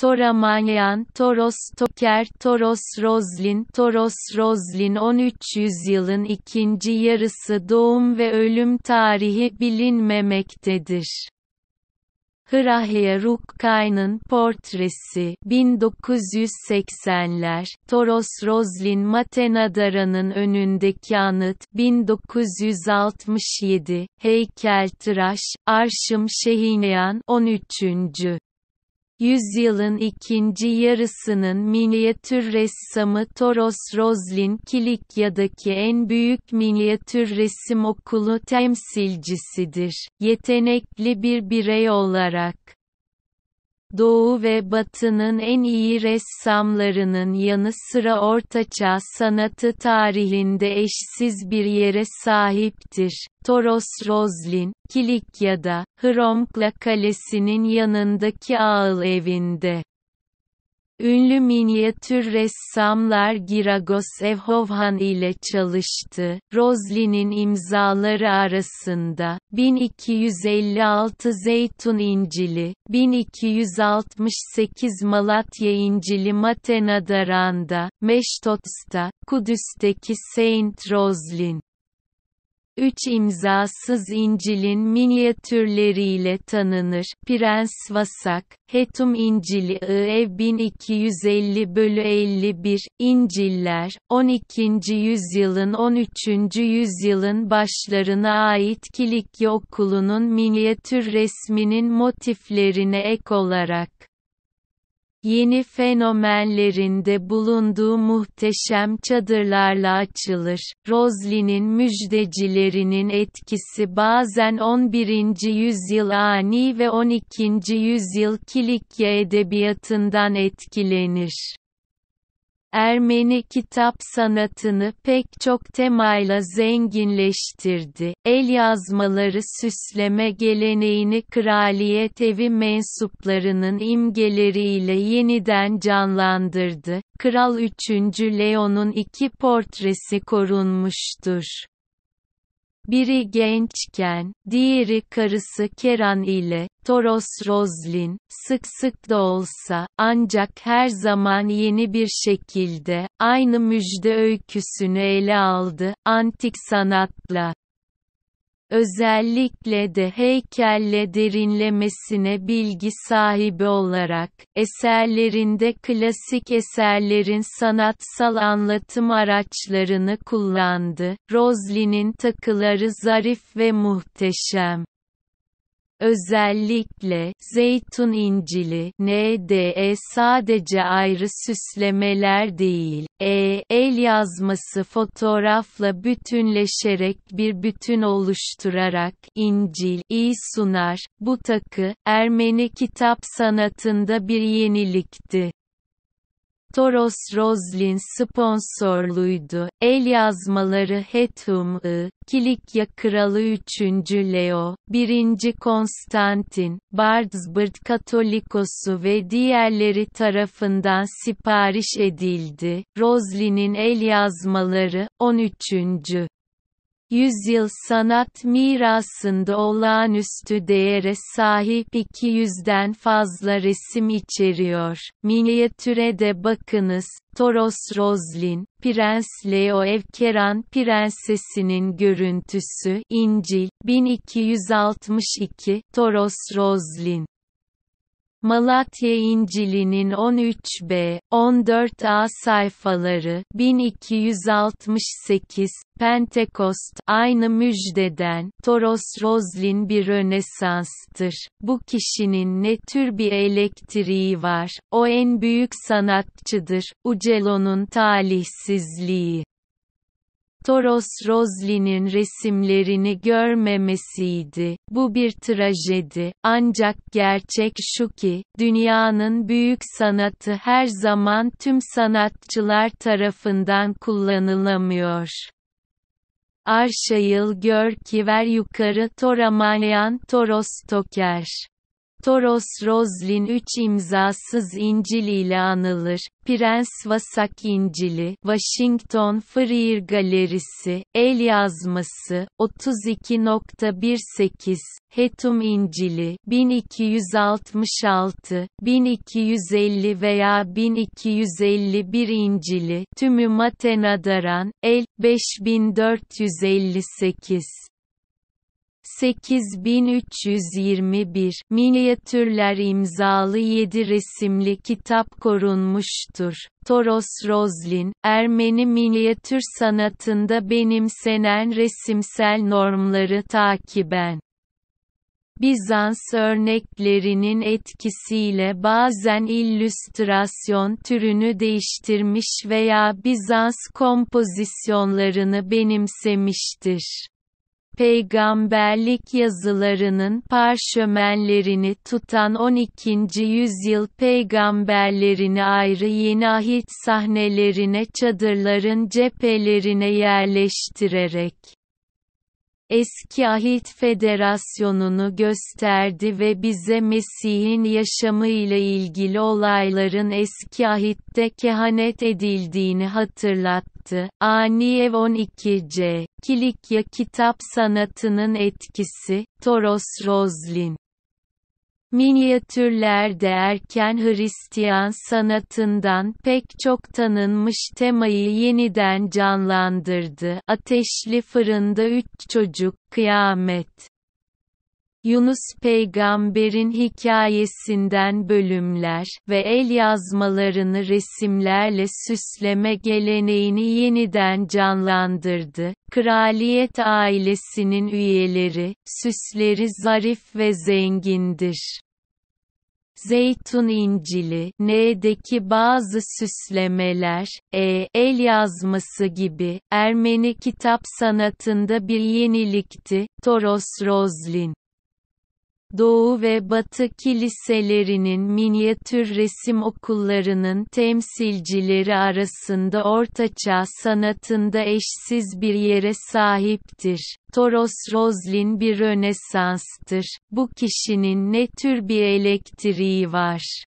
Tora Manyan, Toros Toker, Toros Roslin, Toros Roslin 13. yüzyılın ikinci yarısı doğum ve ölüm tarihi bilinmemektedir. Hrahye Rukkayn'ın portresi, 1980'ler, Toros Roslin Matenadara'nın önündeki anıt, 1967, Heykeltıraş, Arşım Şehinyan, 13. Yüzyılın ikinci yarısının minyatür ressamı Toros Roslin Kilikya'daki en büyük minyatür resim okulu temsilcisidir. Yetenekli bir birey olarak Doğu ve Batı'nın en iyi ressamlarının yanı sıra Ortaçağ sanatı tarihinde eşsiz bir yere sahiptir. Toros Roslin, Kilikya'da, Hromkla Kalesi'nin yanındaki ağıl evinde. Ünlü minyatür ressamlar Giragos Evhovhan ile çalıştı. Rozli'nin imzaları arasında 1256 Zeytun İncili, 1268 Malatya İncili Matenadaran'da, Meştot'sta, Kudüs'teki Saint Roslin, üç imzasız İncil'in minyatürleriyle tanınır. Prens Vasak, Hetum İncil'i I.E. 1250 bölü 51, İnciller, 12. yüzyılın 13. yüzyılın başlarına ait Kilikya okulunun minyatür resminin motiflerine ek olarak yeni fenomenlerinde bulunduğu muhteşem çadırlarla açılır. Roslin'in müjdecilerinin etkisi bazen 11. yüzyıl ani ve 12. yüzyıl Kilikya edebiyatından etkilenir. Ermeni kitap sanatını pek çok temayla zenginleştirdi. El yazmaları süsleme geleneğini kraliyet evi mensuplarının imgeleriyle yeniden canlandırdı. Kral 3. Leon'un iki portresi korunmuştur. Biri gençken, diğeri karısı Keran ile, Toros Roslin, sık sık da olsa, ancak her zaman yeni bir şekilde, aynı müjde öyküsünü ele aldı, antik sanatla özellikle de heykelle derinlemesine bilgi sahibi olarak, eserlerinde klasik eserlerin sanatsal anlatım araçlarını kullandı. Roslin'in takıları zarif ve muhteşem. Özellikle, zeytun incili, NDE sadece ayrı süslemeler değil, e, el yazması fotoğrafla bütünleşerek bir bütün oluşturarak, incil iyi sunar, bu takı, Ermeni kitap sanatında bir yenilikti. Toros Roslin sponsorluydu. El yazmaları Hethum I, Kilikya Kralı 3. Leo, 1. Konstantin, Bardsbird Katolikosu ve diğerleri tarafından sipariş edildi. Roslin'in el yazmaları, 13. Yüzyıl sanat mirasında olağanüstü değere sahip 200'den fazla resim içeriyor. Minyatüre de bakınız, Toros Roslin, Prens Leo Evkeran Prensesi'nin görüntüsü, İncil, 1262, Toros Roslin. Malatya İncili'nin 13b, 14a sayfaları 1268, Pentekost aynı müjdeden Toros Roslin bir rönesanstır. Bu kişinin ne tür bir elektriği var? O en büyük sanatçıdır. Ucelo'nun talihsizliği Toros Roslie'nin resimlerini görmemesiydi. Bu bir trajedi. Ancak gerçek şu ki, dünyanın büyük sanatı her zaman tüm sanatçılar tarafından kullanılamıyor. Arşayıl Görkiver Yukarı Toramanyan Toros Toker Toros Roslin 3 imzasız İncil ile anılır. Prens Vasak İncili, Washington Freer Galerisi, El Yazması, 32.18, Hetum İncili, 1266, 1250 veya 1251 İncili, Tümü Matenadaran, El, 5458. 8321 minyatürler imzalı 7 resimli kitap korunmuştur. Toros Rozlin, Ermeni minyatür sanatında benimsenen resimsel normları takiben Bizans örneklerinin etkisiyle bazen illüstrasyon türünü değiştirmiş veya Bizans kompozisyonlarını benimsemiştir peygamberlik yazılarının parşömenlerini tutan 12. yüzyıl peygamberlerini ayrı yeni ahit sahnelerine çadırların cephelerine yerleştirerek Eski Ahit Federasyonu'nu gösterdi ve bize Mesih'in yaşamı ile ilgili olayların eski ahitte kehanet edildiğini hatırlattı yaptı. Ani e 12C, Kilikya Kitap Sanatının Etkisi, Toros Roslin Minyatürler de erken Hristiyan sanatından pek çok tanınmış temayı yeniden canlandırdı. Ateşli Fırında Üç Çocuk, Kıyamet Yunus peygamberin hikayesinden bölümler ve el yazmalarını resimlerle süsleme geleneğini yeniden canlandırdı. Kraliyet ailesinin üyeleri, süsleri zarif ve zengindir. Zeytun İncili, N'deki bazı süslemeler, E, el yazması gibi, Ermeni kitap sanatında bir yenilikti, Toros Rozlin. Doğu ve Batı kiliselerinin minyatür resim okullarının temsilcileri arasında ortaçağ sanatında eşsiz bir yere sahiptir. Toros Roslin bir rönesanstır. Bu kişinin ne tür bir elektriği var?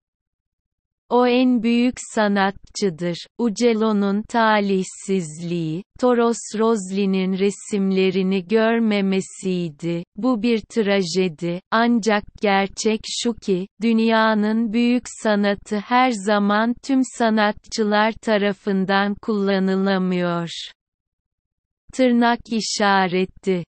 O en büyük sanatçıdır. Ucelon'un talihsizliği, Toros Rosli'nin resimlerini görmemesiydi. Bu bir trajedi. Ancak gerçek şu ki, dünyanın büyük sanatı her zaman tüm sanatçılar tarafından kullanılamıyor tırnak işareti